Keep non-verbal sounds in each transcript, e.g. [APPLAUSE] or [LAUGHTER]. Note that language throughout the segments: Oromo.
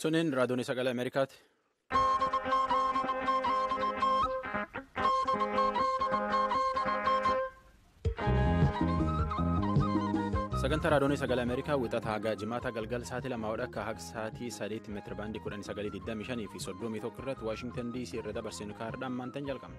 Suniin raadiyoon sagalee Ameerikaati. Sagantaa raadiyoon sagalee Ameerikaa wixata hagaa jimaata galgal sa'aatii lamaa hodha akka haga sa'aatii sadeetti meetira baandii kudhan sagalee digdamii fi soddomii tokko irratti Waashingtan DC irra dabarsinu kaa'aadhaan maantaan jalqaba.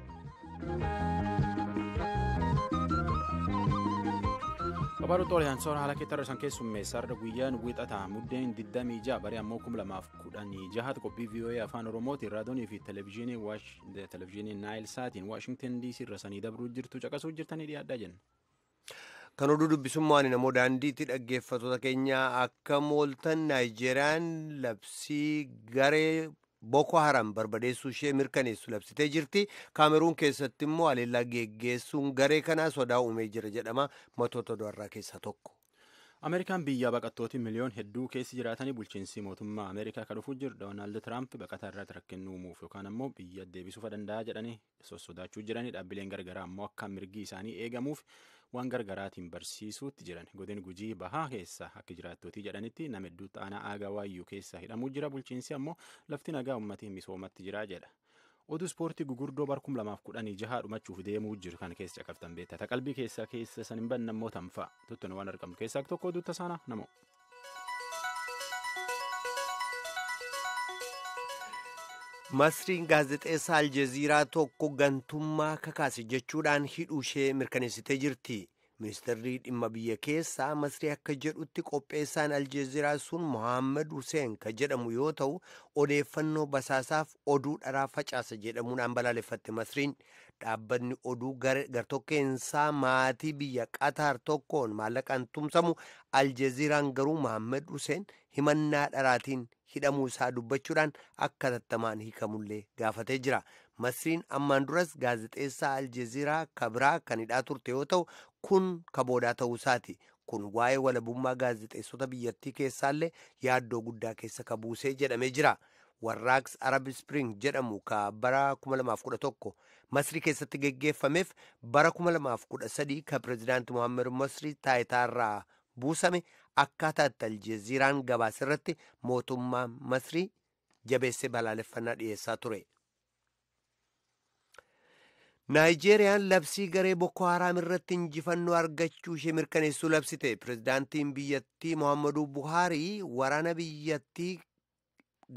Kabaarota Oliyaan Soora haala keettarra keessummeessarra guyyaan wixataa muddeen 26 baree ammoo 2016 qophii VOA afaan Oromootiin raadiyoonii fi televezyiinii Naayil Saatiin Waashingtan DC irra sanii dabru jirtu caqasuu jirtanii dhiyaadhaa jenna. Kan oduu dubbisummaan namoo daandiitti dhaggeeffatoota keenyaa akka mooltan Naayijeeriyaan labsii garee Boko Haram barbadeessuu ishee mirkaneessu labsitee jirti. Kaameruun keessatti immoo haleellaa geggeessuun garee kana sodaa uumee jira jedhama. Matoota du'arraa keessaa tokko. Ameerikaan biyyaa baqattooti miliyoon hedduu keessa jiraatanii bulchiinsi mootummaa Ameerikaa kan dhufuu jiru Doonaald Tiraamp baqataa irratti rakkin uumuuf yookaan ammoo biyya deebisuufa danda'a jedhanii sossodaachuu jiranii dhaabbileen gargaraa ammoo akka mirgi isaanii eegamuuf waan gargaraatiin barsiisutti jiran godeen gujii bahaa keessa akka jiraattotii jedhanitti nama hedduu xaanaa aagaa waayyuu keessa hidhamuu jira bulchiinsi ammoo lafti nagaa uummatiin misoomatti jira jedha. oduu ispoortii gugurdoo barkum lamaaf kudhanii jahaa dhumachuuf deemuu jiru kan keessa caqabtan beektaa qalbii keessaa keessa san hin banne immoo tanfaa tuttuun waan argamu keessaa tokko oduu tasaanaa namoo. masriin gaazexeessaa aljaziraa tokko gantummaa kakaase jechuudhaan hidhuushee mirkaneessitee jirti ministeerri dhimma biyya keessaa masrii akka jedhutti qopheessaan aljaziraa sun muhammed huseen ka jedhamu yoo ta'u odeeffannoo basaasaaf oduu dharaa facaasa jedhamuudhaan balaaleffatte masriin dhaabbanni oduu gartokkeensaa maatii biyya qataar tokkoon maallaqaan tumsamu aljeziiraan garuu muhammed huseen himannaa dharaatiin hidhamuu isaa dubbachuudhaan akka tattamaan hiikamullee gaafatee jira masriin ammaan duras gaazexeessaa aljeziiraa biraa kan hidhaa turte yoo ta'u kun kaboodaa ta'uusaati kun waa'ee walabummaa gaazexeessota biyyattii keessaallee yaaddoo guddaa keessa buusee jedhamee jira. warraaqs arab spring jedhamu ka bara 2011 masrii keessatti geggeeffameef bara 2013 ka pireezidaanti mohaammed masrii taayitaarraa buusame akkaataa taljeeziraan gabaas irratti mootummaa masrii jabeessee balaaleffannaa dhiyeessaa ture. naayijeeriyaan labsii garee boko haram irratti injifannoo argachuu ishee mirkaneessuu labsite pirezidaantiin biyyattii mohaammaduu buhaarii waraana biyyattii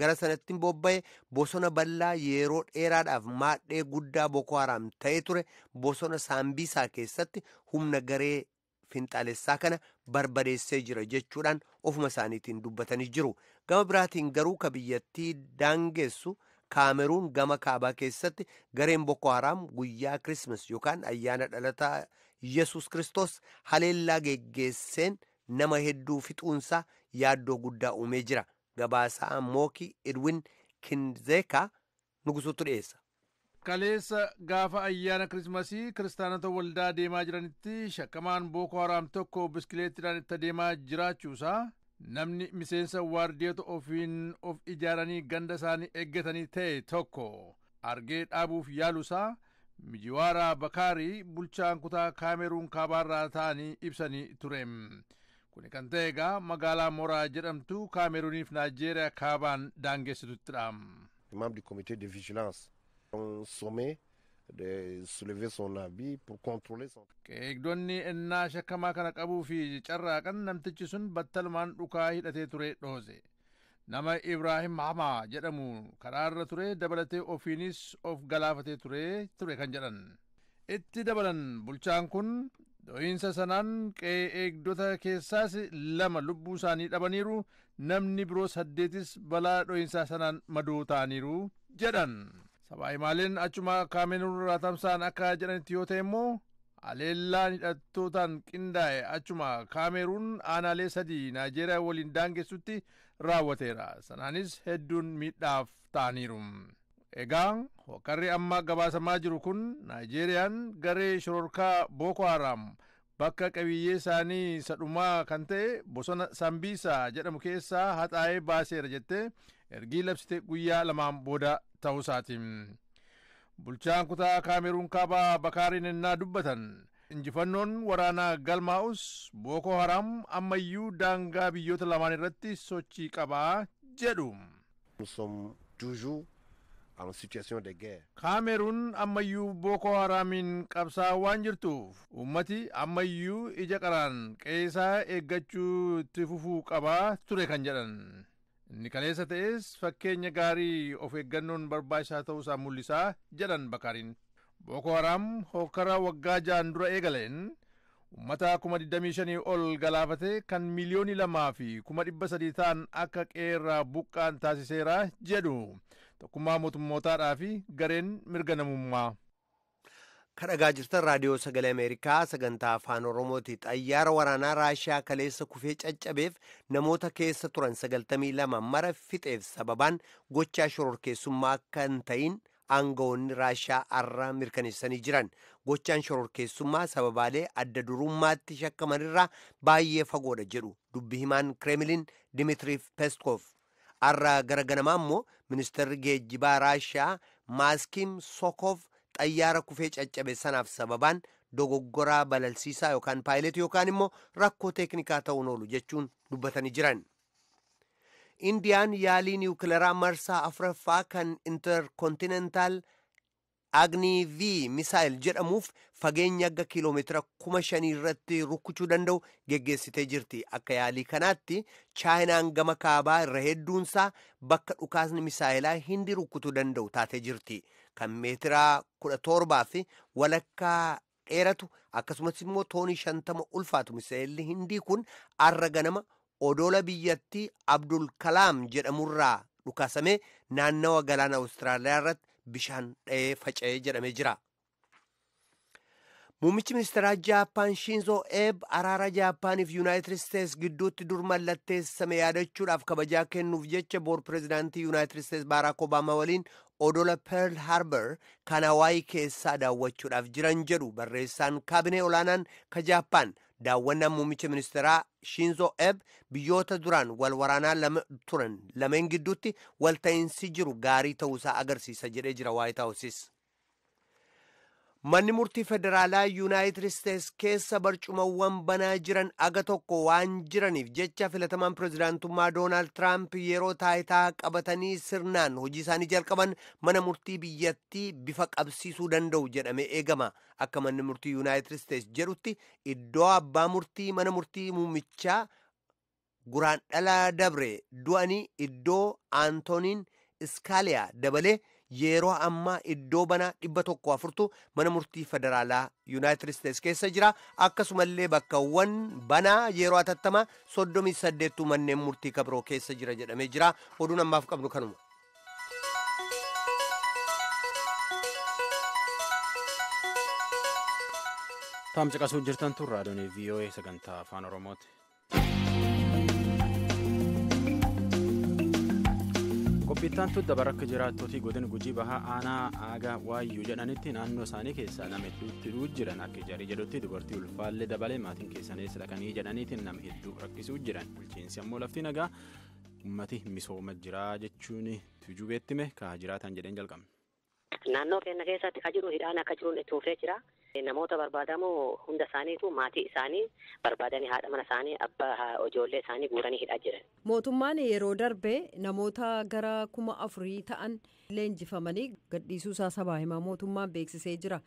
gara sanatti bobba'e bosona bal'aa yeroo dheeraadhaaf maadhee guddaa boko haram ta'ee ture bosona saambiisaa keessatti humna garee finxaalessaa kana barbadeessee jira jechuudhaan ofuma isaaniitiin dubbatanii jiru gama biraatiin garuu ka biyyattii daangeessu kaameruun gama kaabaa keessatti gareen boko haram guyyaa kirismas yookaan ayyaana dhalataa yesus kristos haleellaa geggeesseen nama hedduu fixuunsaa yaaddoo guddaa uumee jira gabaasaa mooki edwin kinzeeka nugusuutu dhiyeessa. Kaleessa gaafa ayyaana Kirismasii kiristaanota waldaa deemaa jiranitti shakkamaan Booko Haraam tokko biskileettiidhaan itti deemaa jiraachuusaa namni miseensa waardiyoota ofiin of ijaaranii ganda isaanii eeggatanii ta'e tokko argee dhaabuuf yaaluusaa mijiwaaraa Bakaarii bulchaan kutaa Kaameruun kaabaarraa ta'anii ibsanii ture. Kuni kan ta'e egaa magaalaa Moraa jedhamtu Kaameruuniif naajeeriyaa kaabaan daangessituttidha. un innaa ennaa shakkamaa kana qabuu fi carraaqan namtichi sun battalumaan dhukaa hidhatee ture dhoose. Nama ibraahim Hamaa jedhamu karaarra ture dabalatee ofiinis of galaafatee ture ture kan jedhan. Itti dabalan bulchaan kun dho'iinsa sanaan qe'ee keessaas lama lubbuu isaanii dhabaniiru namni biroo saddeetis balaa dho'iinsaa sanaan madoo ta'aniiru jedhan. Sabaa'imaaleen achuma kaameruun irraa tamsa'an akka jedhanitti yoo ta'e immoo aleellaan hidhattootaan qindaa'e achuma kaameruun aanaalee sadii Naayijeeriyaa waliin daangessutti raawwateera. Sanaanis hedduun miidhaaf ta'aniiru. Egaa hokarri amma gabaasamaa jiru kun naajeeriyaan garee shororkaa Booko Haram bakka qabiyyee isaanii sadhumaa kan ta'e bosona Sambiisaa jedhamu keessaa haxaa'ee baaseera jettee ergii labsite guyyaa lamaan booda ta'uusaati. Bulchaan kutaa Kaameruun kaabaa Bakaariin ennaa dubbatan injifannoon waraanaa galmaa'us Booko haraam ammayyuu daangaa biyyoota lamaan irratti sochii qabaa jedhu. Kaameruun ammayyuu Booko Haraamiin qabsaa waan jirtuuf uummati ammayyuu ija qaraan qeesaa eeggachuu itti fufuu qabaa ture kan jedhan. Inni kaleessa ta'es fakkeenya gaarii of eeggannoon barbaachisaa isaa mul'isaa jedhan Bakaariin. Boko Haraam hookara waggaa ja'an dura eegaleen uummata kuma 25 ol galaafate kan miiliyoonii lamaa fi kuma dhibba sadii ta'an akka irraa buqqaan taasiseera jedhu tokkummaa mootummootaadhaa fi gareen mirga namummaa. kadhagaa jirtan raadiyoo sagalee ameerikaa sagantaa afaan oromooti xayyaara waraanaa raashiyaa kaleessa kufee caccabeef namoota keessa turan 92 mara fixeef sababaan gochaa shororkeessummaa kan ta'in aangawoonni raashiyaa har'a mirkaneessanii jiran gochaan shororkeessummaa sababaalee adda durummaatti shakkamanirraa baay'ee fagoodha jedhu dubbi himaan kireemiliin dimitiriif peskoof har'a garaganamaa immoo ministeerri geejjibaa raashiyaa maaskim sokoof. xayyaara kufee caccabe sanaaf sababaan dogoggoraa balalsiisaa yookaan paayileetii yookaan immoo rakkoo teeknikaa ta'uun oolu jechuun dubbatanii jiran. indiyaan yaalii niwukilaraa marsaa afuraffaa kan interkontinentaal agni v misaayil jedhamuuf fageenya akka kiiloomeetira kuma shanii irratti rukuchuu danda'u geggeessitee jirti akka yaalii kanaatti chaayinaan gama kaabaa irra hedduunsaa bakka dhukaasni misaayilaa hindi rukutuu danda'u taatee jirti kan meetiraa kudha torbaa fi walakkaa dheeratu akkasumas immoo toonii shantama ulfaatu misaa'elli hindii kun arra ganama odoola biyyattii abdul kalaam jedhamurraa dhukaasamee naannawa galaan awustiraaliyaa irratti bishaan dhahee faca'ee jedhamee jira. Muummichi ministeeraa Jaappaan Shinzoo Eeb araara Jaappaaniif Yuunaayitid Isteetsi gidduutti dur mallatteessame yaadachuudhaaf kabajaa kennuuf jecha boor pireezidaantii Yuunaayitid Isteetsi Baaraak Obaamaa waliin odola Pearl Harbor kan Hawaayii keessaa daawwachuudhaaf jiran jedhu barreessaan kaabinee olaanaan ka Jaappaan daawwannaan muummicha ministeeraa Shinzoo Eeb biyyoota duraan wal waraanaa lama turan lameen gidduutti walta'iinsi jiru gaarii ta'uusaa agarsiisa jedhee jira Waayit Haawusis. Manni murtii federaalaa Yuunaayitid Isteets keessa barcumawwan banaa jiran aga tokko waan jiraniif jecha filatamaan pireezidaantummaa Doonaald Tiraamp yeroo taayitaa qabatanii sirnaan hojii isaanii jalqaban mana murtii biyyattii bifa qabsiisuu danda'u jedhamee eegama. Akka manni murtii Yuunaayitid Isteets jedhutti iddoo abbaa murtii mana murtii muummichaa guraandhala dabre du'anii iddoo antoniin Iskaaliyaa dabalee. yeroo ammaa iddoo banaa dhibba tokko afurtu mana murtii federaalaa yuunaayitid isteets keessa jira akkasumallee bakkawwan banaa yeroo atattamaa soddomii saddeettu manneen murtii kabroo keessa jira jedhamee jira oduun ammaaf qabnu kanuma. caqasuu jirtan sagantaa afaan Oromooti. Bittaan dabara akka jiraattootii godina gujii bahaa aanaa aagaa waayyuu jedhanitti naannoo isaanii keessaa nam hedduutu jiran akka ijaarri jedhutti dubartii ulfaallee dabalee maatiin keessanii dhaqanii jedhaniitti nama hedduu rakkisuu jiran bulchiinsi ammoo laftii nagaa uummati misooma jiraa jechuun tujubeettime kaa'aa jiraatan jedheen jalqabne. Naannoo keenya keessatti kan jiru hidhaan akka jiruun itti tuufee jira. Namoota barbaadamu hunda isaaniitu maatii isaanii barbaadanii haadha mana isaanii abbaa ijoollee isaanii guuranii hidhaa jiran. Mootummaan yeroo darbe namoota gara kuma afurii ta'an leenjifamanii gadhiisuusaa sabaa himaa mootummaan beeksisee jira.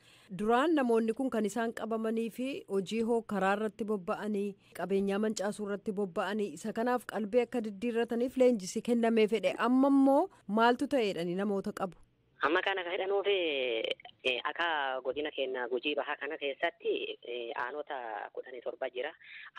Duraan namoonni kun kan isaan qabamanii fi hojii hoo karaa irratti bobba'anii qabeenyaa mancaasuu irratti bobba'anii isa kanaaf qalbii akka diddiirrataniif leenjisi kennamee fedhe amma immoo maaltu ta'eedhani namoota qabu. Amma kana kan jedhanuuf eh, akka godina keenya gujii bahaa kana keessatti eh, aanota kudhanii torba jira.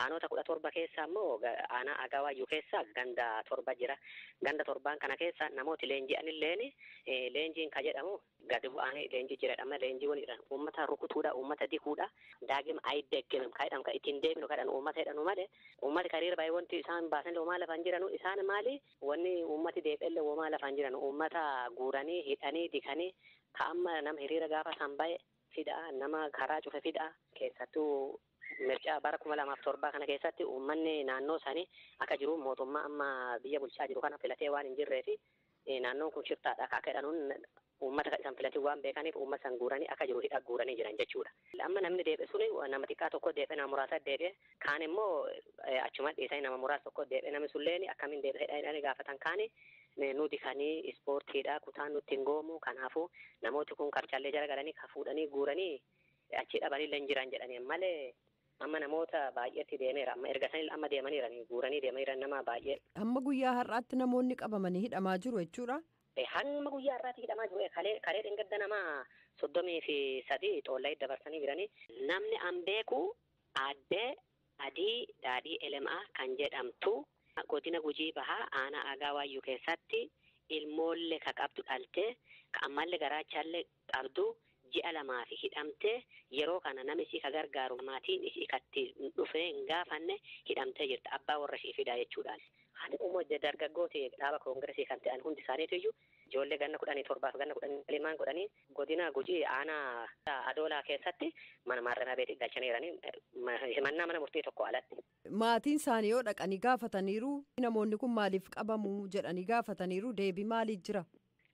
Aanota kudha torba keessa immoo aanaa Agawayyuu keessa ganda torba jira. Ganda torbaan kana keessa namooti leenji'an illeen eh, leenjiin kan jedhamu gadi bu'anii leenjii jiradhama leenjiiwwan jedhan uummata rukutuudha uummata dikuudha daagima ayiddeggenam kan jedhamu kan ittiin deemnu kan uummata jedhanu malee uummati kariira baay'ee wanti isaan baasan homaa lafan jiranu isaan maali wanni uummati deebi'ellee homaa lafan jiranu uummata guuranii hidhanii isaaniiti kani ka'amma eh, nama eh, hiriira gaafa san ba'e fidhaa nama karaa cufe fida'a. keessattuu mircaa bara kuma lamaaf torbaa kana keessatti uummanni naannoo isaanii akka jiru mootummaa amma biyya bulchaa jiru kana filatee waan hin jirree fi naannoon kun shiftaadha akka jedhanuun uummata kan isaan filatii waan beekaniif uummata san guuranii akka jiru hidha guuranii jiran jechuudha. Amma namni deebi suni nama xiqqaa tokko deebi nama muraasa deebi kaan immoo e, achumaan dhiisanii nama muraasa tokko deebi sulleen akkamiin deebi hidhaa gaafatan kaani nuti kanii ispoortiidha Kutaa nuti hin goomu kanaafuu namooti kun qabcaallee jala galanii ka fuudhanii guuranii achi dhabanii lan jiran jedhanii malee amma namoota baay'eetti deemeera amma erga sanil amma deemaniiranii guuranii deemaniiran nama baay'ee. Hamma guyyaa har'aatti namoonni qabamanii hidhamaa jiru jechuudha. E, hamma guyyaa har'aatti hidhamaa jiru e, karee dhangadda namaa soddomii fi sadii xoollaa dabarsanii jiranii namni an beeku aaddee adii daadhii elemaa kan jedhamtu. Godina gujii bahaa aanaa aagaa keessatti ilmoolee ka qabdu dhaltee ammallee garaachaallee qabdu ji'a lamaafi hidhamtee yeroo kana nama ishii ka gargaaru maatiin ishii katti dhufee hin gaafanne hidhamtee jirta abbaa warra ishii fidaa jechuudhaan. Haadha dargaggoota dhaaba koongiresii kan ta'an hundi isaaniitu iyyuu ijoollee ganna kudhanii torbaaf ganna kudhanii godhanii godina gujii aanaa adoolaa keessatti mana maarramaa beetii galchaniiranii himannaa mana murtii tokko alatti. Maatiin isaanii yoo dhaqanii gaafataniiru namoonni kun maaliif qabamu jedhanii gaafataniiru deebi maaliif jira?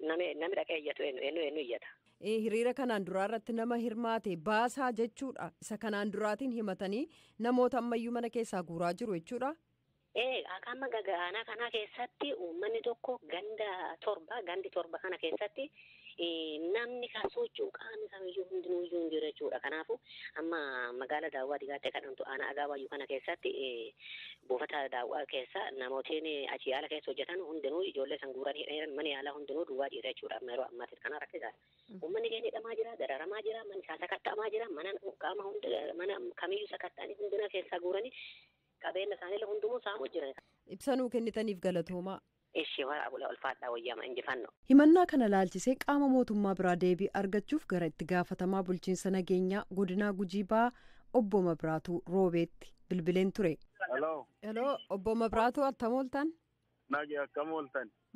Nami nami dhaqee iyyatu eenyu eenyu iyyata. hiriira kanaan duraa irratti nama hirmaate baasaa jechuudha isa kanaan duraatiin himatanii namoota ammayyuu mana keessaa guuraa jiru jechuudha. gaga gaga'aanaa kana keessatti uummanni tokko ganda torba, gandi torba kana keessatti namni kan socho'u qaamni samiyyuu hundinuyyuu hin jiru Kanaafuu amma magaala daawwaa digaatti kadhantu aanaa dhagaa wayyuu kana keessatti buufata daawwaa keessa namootiin achi yaala keessa hojjetan hundinuu ijoollee sanguuran hidhan mana yaalaa hundinuu duwwaa jira jechuudha. Amma yeroo ammaatiin kana rakkisaa. Mm. Uummanni keenya hidhamaa jira, dararamaa jira, manni isaa sakatta'amaa jira, mana qaama hunda mana hundina keessaa guuranii qabeenya isaanii Ibsanuu kennitaniif galatoomaa. ulfaadhaa wayyaama Himannaa kana laalchisee qaama mootummaa biraa deebii argachuuf gara itti gaafatamaa bulchiinsa nageenyaa godinaa gujii ba'aa obbo Mabiraatuu Roobeetti bilbileen ture. obbo Mabiraatuu akkam ooltan?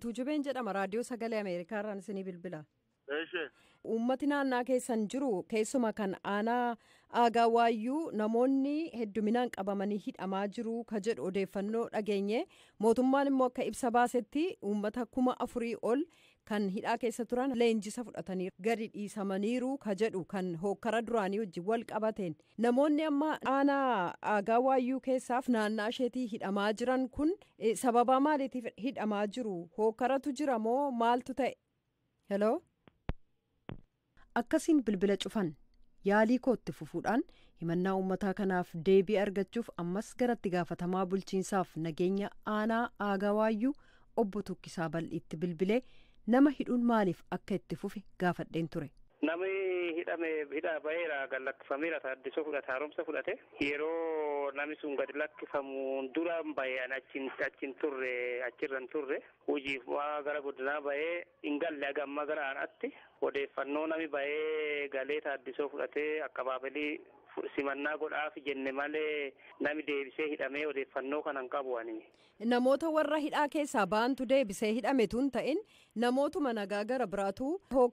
Tuujubeen jedhama raadiyoo sagalee Ameerikaarraan isinii bilbila. Uummati naannaa keessan jiru keessuma kan aanaa waayuu namoonni hedduminaan qabamanii hidhamaa jiru ka odeeffannoo dhageenye mootummaan immoo akka ibsa baasetti uummata kuma afurii ol kan hidhaa keessa turan leenjisa fudhatanii gadi dhiisamaniiru ka jedhu kan hookkara duraanii wajjin wal qabateen namoonni amma aanaa waayuu keessaaf naannaa isheetii hidhamaa jiran kun eh, sababaa maaliitiif hidhamaa jiru hookkaratu jira moo maaltu ta'e? akkasiin bilbila cufan yaalii koo itti fufuudhaan himannaa uummataa kanaaf deebii argachuuf ammas garatti gaafatamaa bulchiinsaaf nageenya aanaa waayyuu obbo Tukkisaa Bal'iitti bilbilee nama hidhuun maaliif akka itti fufe gaafadheen ture. Namni hidhame hidhaa baheera gallattifameera taaddisoo fudhate haaromsa fudhate yeroo namni sun gadi lakkifamu dura bahee ani achiin turre achirra turre hojiif gara godinaa ba'ee hingalle galle gara anatti odeeffannoo nami bahee galee taaddisoo fudhatee akka baabilii simannaa godhaaf jenne malee nami deebisee hidhamee odeeffannoo kan qabu Namoota warra hidhaa keessaa baantu deebisee hidhame tun ta'in namootuma nagaa gara biraatu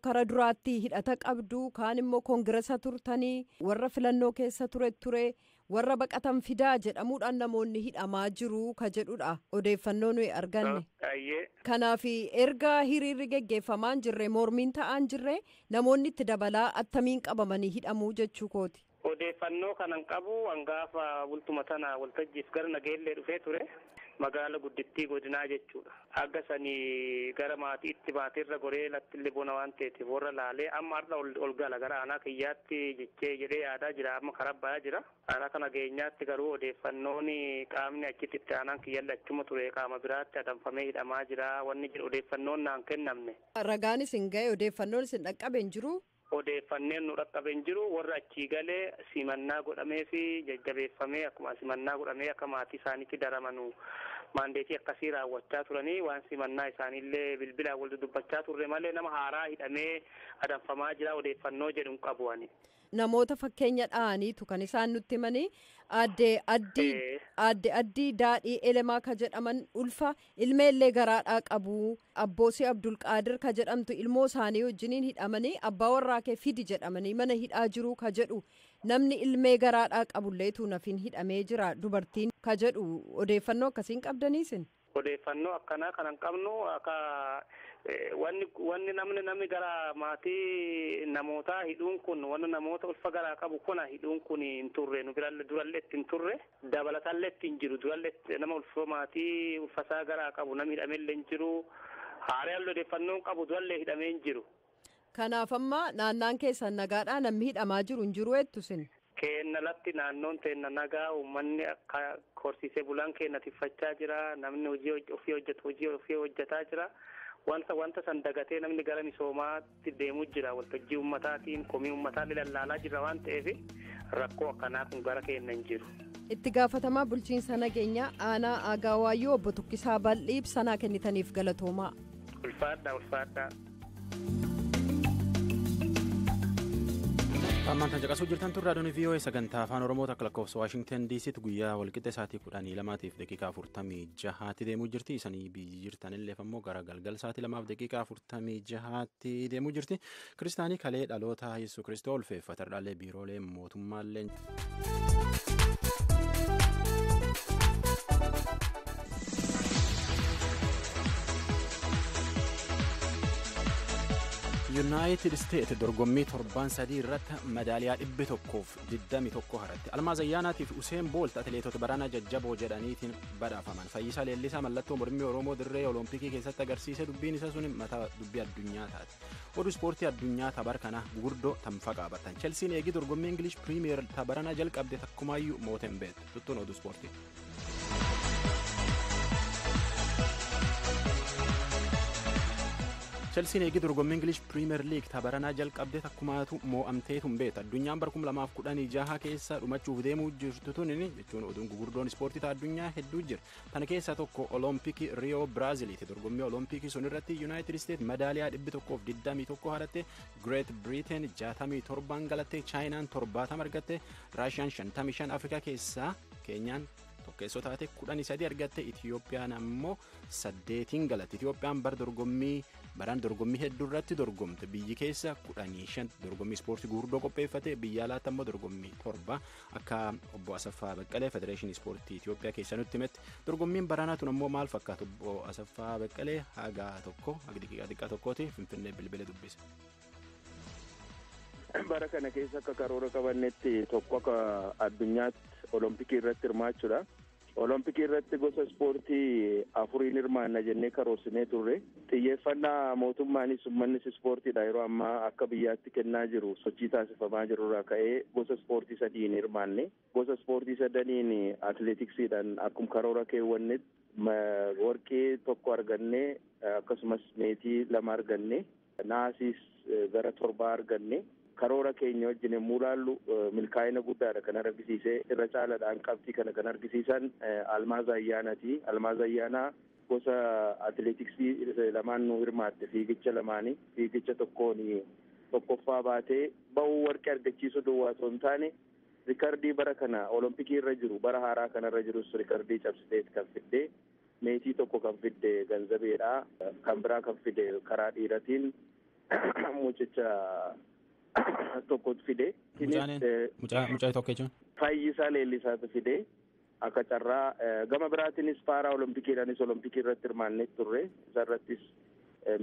kara duraatti hidhata qabdu kaan immoo koongiresa turtanii warra filannoo keessa ture ture warra baqatan fidaa jedhamuudhaan namoonni hidhamaa jiru ka jedhudha odeeffannoo nuyi arganne. Ah, Kanaaf erga hiriirri geggeeffamaan jirre mormiin ta'aan jirre namoonni itti dabalaa attamiin qabamanii hidhamuu jechuu kooti. Odeeffannoo kanan qabu angaafa bultuma tana waltajjiif gara nageellee dhufee ture. magaala guddittii godinaa jechuudha. Akka sanii gara maatiitti irra goree lattillee bona waan ta'eef warra laalee amma har'a ol gala gara aanaa kiyyaatti jechee jedhee yaadaa jira amma karabbaa jira. Aanaa kana geenyaatti garuu odeeffannoon qaamni achitti itti aanaan kiyyalli achuma ture qaama biraatti adamfamee hidhamaa jira wanni odeeffannoon naan kennamne. Ragaan isin gahee odeeffannoon isin dhaqqabe hin jiru odeeffanneen nu dhaqqabeen jiru warra achii galee simannaa godhamee fi jajjabeeffamee akkuma simannaa godhamee akka maatii isaaniitti daramanu maandeetii akkasii raawwachaa turanii waan simannaa isaaniillee bilbilaan wal dudubbachaa turre malee nama haaraa hidhamee adanfamaa jira odeeffannoo jedhu qabu'ani. namoota fakkeenya dha'aniitu kan isaan nutti himanii aadde addii daadhii elemaa ka jedhaman ulfa ilmeellee garaadhaa qabu abboosii abdulqaadir ka jedhamtu ilmoo isaanii wajjiniin hidhamanii abbaa warraa kee fidi jedhamanii mana hidhaa jiruu ka jedhu namni ilmee garaadhaa qabulleetu nafin hidhamee jira dubartiin ka jedhu odeeffannoo akkasiin qabdaniisin. odeeffannoo akkanaa kanan qabnu Eh, wanni namni namni gara maatii namoota hidhuun kun wanna namoota ulfa garaa qabu kuna hidhuun kun hin turre nu durallee ittiin turre dabalatallee ittiin jiru nama ulfa maatii ulfasaa garaa qabu nama hidhamellee hin jiru haaree odeeffannoon qabu durallee hidhamee jiru. Kanaaf amma naannaan keessan nagaadhaa namni hidhamaa jiru hin jiru eettusin. Keenna latti naannoon teenna nagaa uummanni akka horsiisee bulaan keenna tiffachaa jira namni hojii ofii ofii hojjetaa jira. wanta san dagatee namni gara misoomaatti deemuu jira waltajjii ummataatiin komii ummataa ni lallaalaa jira waan ta'eef rakkoo akkanaa kun gara keenna hin jiru. itti gaafatamaa bulchiinsa nageenya aanaa agaawaayyoo obbo Tukkisaa Bal'iib sanaa kennitaniif galatoomaa. ulfaadhaa ulfaadhaa. ammaan kan jaqasuu jirtan turre adoon vii'oo sagantaa afaan oromoo akka lakkoofsa waashingtan diisitti guyyaa walqixa sa'aatii kudhanii lamaatiif daqiiqa afurtamii jahaatti deemuu jirti isanii biyyi jirtan illeef ammoo gara galgal sa'aatii lamaaf daqiiqa afurtamii deemuu jirti kiristaanii kalee dhaloota yesuus kiristool feeffata dhaalee biiroolee mootummaallee. Yuunaayitid Isteet dorgommii torban sadii irratti madaaliyaa dhibbi tokkoof 21 haratti. Almaaz Ayyaanaatiif Useen Boolt atileetota baranaa jajjaboo jedhaniitiin badhaafaman. Fayyisaa Leellisaa mallattoo mormii Oromoo dirree Oloompikii keessatti agarsiise dubbiin isa sun mata dubbii addunyaa taate. Oduu ispoortii addunyaa tabar kana gurguddoo tanfa qaabatan. Chelsiin eegii dorgommii Ingilish Piriimiyer tabarana jalqabde takkumaayyuu mooteen beektu. Tuttuun oduu ispoortii. Chelsiin eegii dorgommii Ingilish Piriimeer Liig tapharanaa jalqabdee takkumaatu moo'amteetu hin beetu. Addunyaan bara 2016 keessa dhumachuuf deemuu jirtu tun jechuun oduun gugurdoon ispoortii addunyaa hedduu jira. Kana keessaa tokko Oloompikii Riyoo Biraaziliiti. Dorgommii Oloompikii sun irratti Yuunaayitid Isteet madaaliyaa 121 haratte, Greet Biriteen 67 galattee, Chaayinaan 70 argatte, Raashiyaan 55 Afrikaa keessaa Keenyaan tokkeessoo taate 13 argatte, Itiyoophiyaan ammoo 8 galatte. Itiyoophiyaan bara dorgommii baraan dorgommii hedduu irratti dorgomte biyyi keessa kudhanii shan dorgommii ispoortii guurdoo qopheeffate biyya alaatti ammoo dorgommii torba akka obbo Asaffaa Baqqalee federeeshinii ispoortii Itoophiyaa keessa nutti himette dorgommiin baraanaa tun ammoo maal fakkaatu obbo Asaffaa Baqqalee haga tokko haga xiqqaa tokkooti finfinnee bilbila dubbise. Bara kana keessa akka karoora qabannetti tokko akka addunyaatti olompikii irratti hirmaachuudha. Oloompikii irratti gosa ispoortii afuriin hirmaanna jennee karoorsinee turre xiyyeeffannaa mootummaanis uummannis ispoortiidha yeroo ammaa akka biyyaatti kennaa jiru sochii taasifamaa jirurraa ka'ee gosa ispoortii sadiin hirmaanne gosa ispoortii sadaniin atileetiksiidhaan akkuma karoora keewwannetti warqee tokko arganne akkasumas meetii lama arganne naasiis eh, gara torbaa arganne. karoora keenya wajjin yommuu laallu e, milkaa'ina guddaadha kan argisiise irra caalaadhaan qabxii kana kan argisiisan e, almaaz ayyaanaati. Almaaz ayyaanaa gosa atileetiksii lamaan nu hirmaatte fiigicha lamaanii fiigicha tokkoon tokkoffaa baatee bahuu warqee argachiisu duwwaa osoo taane rikardii bara kana olompikii irra jiru bara haaraa kana irra jirus rikardii cabsitee kan fiddee meetii tokko kan fidde ganzabeedha kan biraa kan fidde karaa dhiiratiin [COUGHS] tokko fide. Mucaa tokko jechuun. Fayyisaa leellisaatu fidee akka carraa gama biraatiinis faaraa olompikiidhaanis olompikii irratti hirmaannee turre isarrattis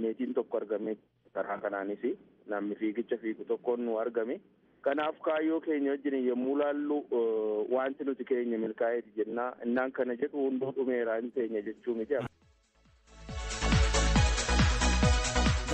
meetiin tokko argamee karaa kanaanis namni fiigicha fiigu tokkoon nu argame. Kanaaf kaayyoo keenya wajjin yommuu laallu wanti nuti keenya milkaa'eeti jennaa innaan kana jedhu hunduu dhumeera hin jechuu miti.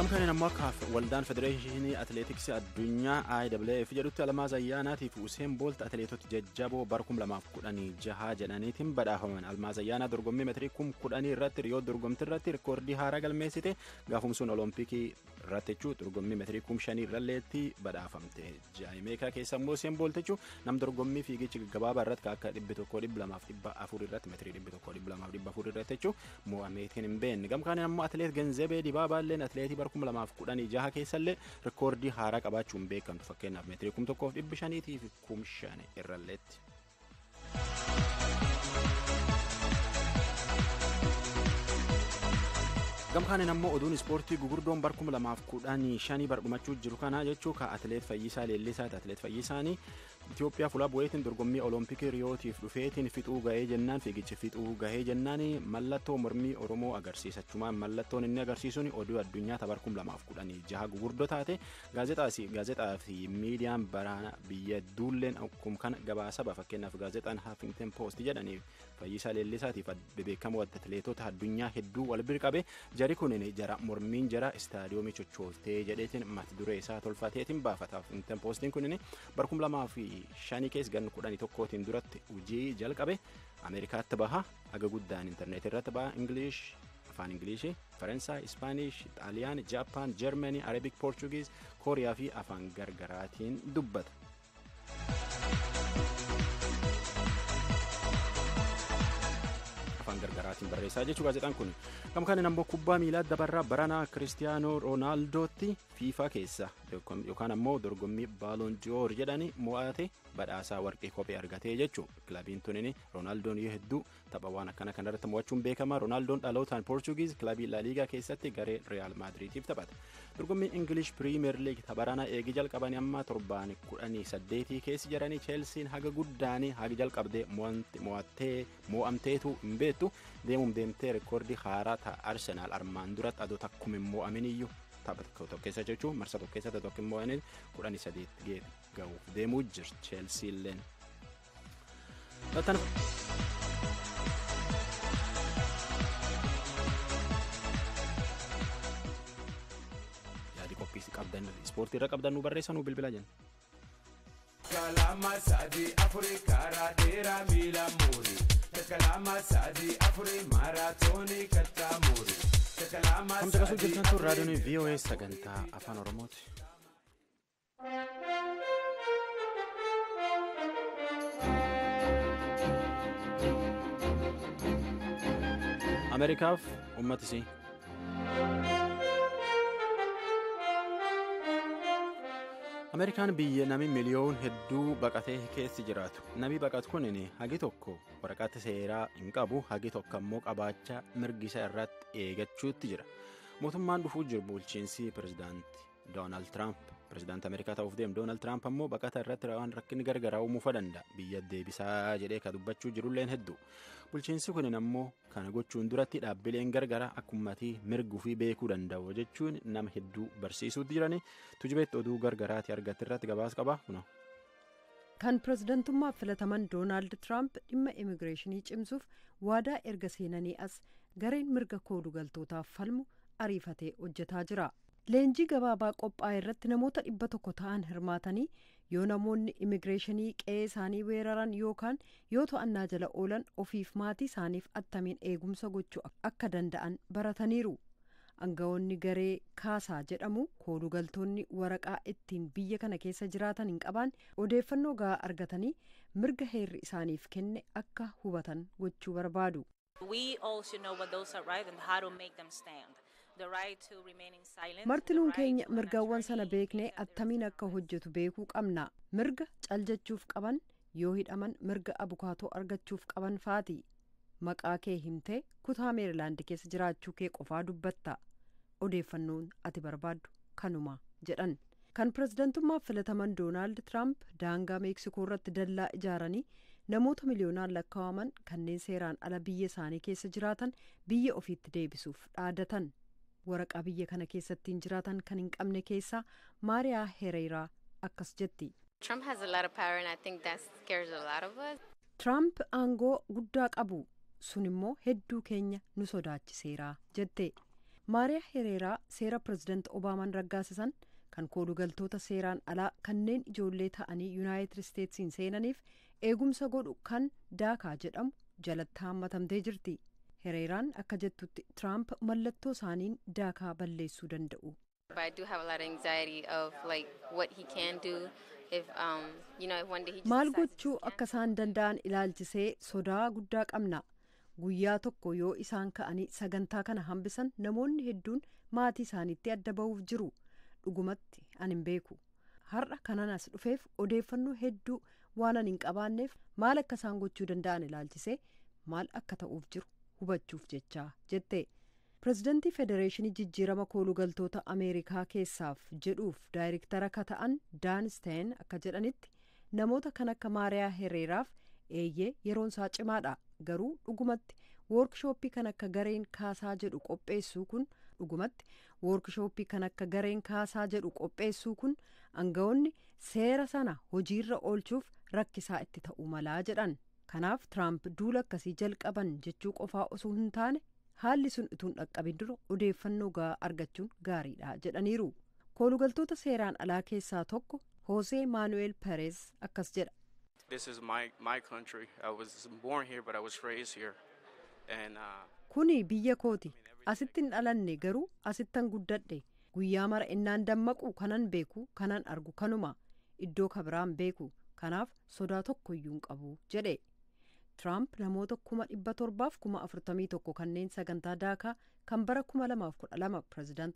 halkan amma kaaf waldaan federeeshinii atleetiksii addunyaa IAAF jedhutti Almaaz Ayyaanaatiif Useen Boolt atleetota jajjaboo bara 2016 jedhaniitiin badhaafaman. Almaaz Ayyaanaa dorgommii meetirii 10,000 irratti Riyoo dorgomtii irratti rikoordii haaraa galmeessite gaafumsuun Oloompiikii irratti jechuun dorgommii meetirii kum shanii irralleetti badhaafamte jaayimeekaa keessa immoo seen boolti jechuun nam dorgommii fiigichi gabaabaa irratti akka dhibbi tokkoo dhibba lamaaf dhibba afur irratti meetirii dhibbi tokkoo dhibba lamaaf dhibba afur irratti jechuun mo'ameetiin hin beekne gamkaan immoo atileet Genzebee Dibaabaalleen atileetii bara kuma lamaaf kudhanii jaha keessallee rikkoordii haaraa qabaachuun beekamtu fakkeenyaaf meetirii kum tokkoof dhibbi shaniitiif kum shanii irralleetti. Gamkaan ammoo oduun ispoortii gugurdoon barkuma lamaaf kudhanii shanii bardhumachuu jiru kana jechuu atileet Fayyisaa Leellisaati. Atileet Fayyisaanii Itoophiyaa fulaabu'eetiin dorgommii olompikii riyootiif dhufeetiin fixuu gahee jennaan fiigichi fixuu gahee jennaan mallattoo mormii oromoo agarsiisachumaan mallattoon inni agarsiisuun oduu addunyaa tabarkum lamaaf kudhanii jaha gugurdoo taate gaazexaa fi miidiyaan baraana biyya duulleen akkuma gabaasaba fakkeenyaaf gaazexaan hafingten poost jedhanii fayyisaa leellisaatiif bebeekamoo atleetota addunyaa hedduu wal birqabe jari kunin jara mormiin jara istaadiyoomii chochooftee jedheetiin mata duree isaa tolfateetiin baafataaf hinten poostiin kunin barkum lamaa shanii keessa ganna kudhanii tokkootiin duratti hujii jalqabe Ameerikaatti baha aga guddaan intarneet irratti baha Ingilish afaan Ingilishii Faransaay Ispaanish Xaaliyaan Jaapaan Jarmanii arabik Poorchugiiz Kooriyaa fi afaan gargaraatiin dubbata. gaazexaan gargaaraatiin barreessaa jechuu gaazexaan kun gama kanin ammoo kubbaa miilaa dabarraa baranaa kiristiyaanoo roonaaldootti fiifaa keessa yookaan ammoo dorgommii baaloon jedhanii jedhani badhaasaa warqee kophee argatee jechu. kilabiin tunini inni roonaaldoo yoo hedduu tapha waan akkana kanarratti mo'achuun beekama roonaaldoo dhalootaan poorchugiis kilabii laaliigaa keessatti garee real maadiriitiif taphata dorgommii ingilish piriimeer liig tapharanaa eegi jalqaban amma torbaan kudhanii saddeetii keessi jiranii cheelsiin haga guddaanii haga jalqabdee mo'amteetu hin beettu deemuun deemtee reekoordii haaraa ta'a arsenaal armaan duratti adoo takkuma hin mo'aminiyyuu tapha tokkeessa jechuun marsa tokkeessa tokko hin mo'anin kudhanii saddeet ga'uuf deemuu jirti cheelsii illeen. Lo tan... Yaadi qophiis ispoortii irra qabdan nu barreessanuu bilbila jenna. Kalama sagantaa afaan Oromooti. Ameerikaaf uummata Ameerikaan biyya nami miliyoon hedduu baqatee keessi jiraatu. Nami baqatu kun hagi tokko waraqata seeraa hin qabu hagi tokko immoo qabaacha mirgisa irratti eegachuutti jira. Mootummaan dhufuu jiru bulchiinsi pirezidaantii Doonaald Tiraamp. Pireezidaantii Ameerikaataaf ta'uuf deem Doonaald Tiraamp ammoo baqata irratti waan rakkinni gargaraa uumuufaa danda'a. Biyya deebisaa jedhee kan dubbachuu jirulleen hedduu. Bulchiinsi kun ammoo kana gochuun duratti dhaabbileen gargaraa akka uummatii mirguu fi beekuu danda'u jechuun nama hedduu barsiisuu jirani tujibeetti oduu gargaraati argatte irratti gabaas qaba. Kan pireezidantummaaf filataman Doonaald Tiraamp dhimma immigireeshinii cimsuuf waadaa erga seenanii as gareen mirga koodu galtootaaf falmu ariifatee hojjetaa jira. Leenjii gabaabaa qophaa'e irratti namoota dhibba tokko ta'an hirmaatanii yoo namoonni immigireeshinii qee isaanii weeraran yookaan yoo to'annaa jala oolan ofiif maatii isaaniif attamiin eegumsa gochuu akka danda'an barataniiru. angawoonni garee kaasaa jedhamu kooluu galtoonni waraqaa ittiin biyya kana keessa jiraatan hin qabaan odeeffannoo gahaa argatanii mirga heerri isaaniif kenne akka hubatan gochuu barbaadu. martinuun keenya mirgawwan sana beeknee attamiin akka hojjetu beekuu qabna mirga caljachuuf qaban yoo hidhaman mirga abukaatoo argachuuf qaban faati maqaa kee himtee kutaa meerilaand keessa jiraachuu kee qofaa dubbatta odeeffannoon ati barbaaddu kanuma jedhan kan pirezidantummaaf filataman doonaald tiraamp daangaa meeksikoo irratti dallaa ijaaranii namoota miliyoonaan lakkaa'aman kanneen seeraan ala biyya isaanii keessa jiraatan biyya ofiitti deebisuuf dhaadatan. waraqaa biyya kana keessattiin jiraatan kan hin qabne keessaa maariyaa hereeraa akkas jetti. trump aangoo guddaa qabu sun immoo hedduu keenya nu seeraa jette. maariyaa hereeraa seera pirezidaanti obaamaan raggaasisan kan koodugaltoota seeraan alaa kanneen ijoollee ta'anii yuunaayitid isteetsiin seenaniif eegumsa godhu kan daakaa jedhamu jalatti haammatamtee jirti. hereeraan akka jettutti Tiraamp mallattoo isaaniin daakaa balleessuu danda'u. Maal gochuu akka isaan danda'an ilaalchisee sodaa guddaa qabna. Guyyaa tokko yoo isaan ka'anii sagantaa kana hambisan namoonni hedduun maatii isaaniitti adda bahuuf jiru. Dhugumatti an hin beeku. Har'a kanan as dhufeef odeeffannoo hedduu waan ani hin qabaanneef maal akka isaan gochuu danda'an ilaalchisee maal akka ta'uuf jiru. hubachuuf jecha jette. pirezidantii federeeshinii jijjiirama kooluu galtoota ameerikaa keessaaf jedhuuf daayirektara akka ta'an daanisteen akka jedhanitti namoota kan akka maariyaa hereeraaf eeyyee yeroon isaa cimaadha garuu dhugumatti woorkishooppii kan akka gareen kaasaa jedhu qopheessuu kun dhugumatti woorkishooppii kan akka gareen kaasaa jedhu qopheessuu kun angawoonni seera sana hojiirra oolchuuf rakkisaa itti ta'uu malaa jedhan. Kanaaf Tiraamp duula akkasii jalqaban jechuu qofaa osoo hin taane haalli sun utuun dhaqqabin dura odeeffannoo gaa argachuun gaariidha jedhaniiru. Koolugaltoota seeraan alaa keessaa tokko Hoosee maanuel Pereez akkas jedha. Uh, Kuni biyya kooti. Asitti hin dhalanne garuu asittan guddadhe. Guyyaa mara innaan dammaqu kanan beeku kanan argu kanuma. Iddoo kabiraan beeku. Kanaaf sodaa tokkoyyuu hin qabu jedhe. Tiraamp namoota kuma kanneen sagantaa daakaa kan bara kuma lamaaf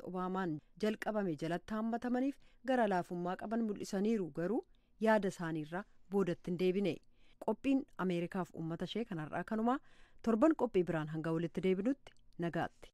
Obaamaan jalqabame jalatti hammatamaniif gara laafummaa qaban mul'isaniiru garuu yaada isaaniirraa boodatti hin deebine. Qophiin Ameerikaaf uummata ishee kan har'aa kanumaa torban qophii biraan hanga walitti deebinutti nagaatti.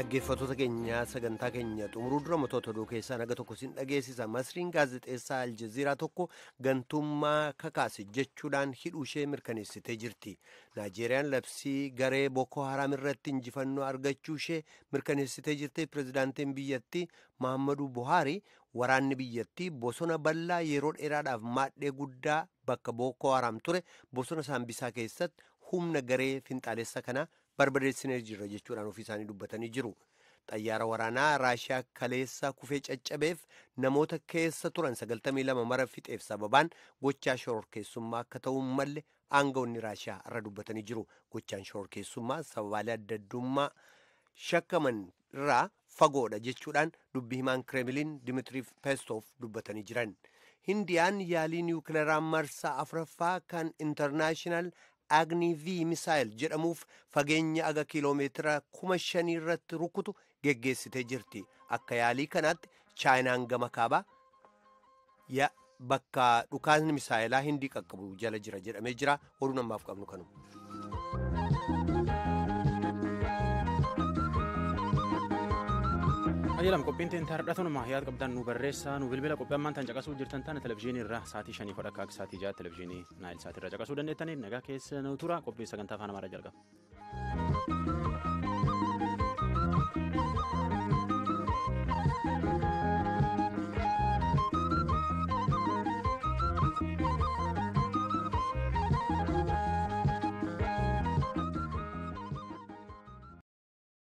Dhaggeeffattoota keenya sagantaa keenya xumuruu dura matoota oduu keessaa naga tokko siin dhageessisa. Masriin gaazexeessaa aljaziiraa tokko gantummaa kakaase jechuudhaan hidhuu ishee mirkaneessitee jirti. naajeeriyaan labsii garee Boko haraam irratti injifannoo argachuu ishee mirkaneessitee jirti. Pireezidaantiin biyyattii Muhammadu Buhaari waraanni biyyattii bosona bal'aa yeroo dheeraadhaaf maadhee guddaa bakka Boko haraam ture bosona saambisaa keessatti humna garee finxaalessa kanaa barbadeessinee jirra jechuudhaan ofii isaanii dubbatanii jiru. Xayyaara waraanaa Raashiyaa kaleessa kufee caccabeef namoota keessa turan 92 mara fixeef sababaan gochaa shororkeessummaa akka ta'uu hin malle aangawoonni Raashiyaa irra dubbatanii jiru. Gochaan shororkeessummaa sababaalee adda addummaa shakkaman irraa fagoodha jechuudhaan dubbii himaan Kireemiliin Dimitiriif Peestoof dubbatanii jiran. Hindiyaan yaalii niwukileeraa marsaa afuraffaa kan intarnaashinaal agni v misaayil jedhamuuf fageenya aga kiiloomeetira kuma irratti rukutu geggeessitee jirti akka yaalii kanaatti chaayinaan gama kaabaa bakka dhukaasni misaayilaa hindii qaqqabu jala jira jedhamee jira oduu namaaf qabnu kanuma. Ayyaalaam qophiin ta'een taara dhatunumaa yaad qabdan nu barreessaa nu bilbila qophii ammaan tan caqasuu jirtan tana televezyiinii irraa sa'aatii shanii fadha akka sa'aatii ja'a televezyiinii naayil sa'aatii caqasuu dandeettaniif nagaa keessa nu tura qophiin sagantaa afaan amaaraa jalqaba.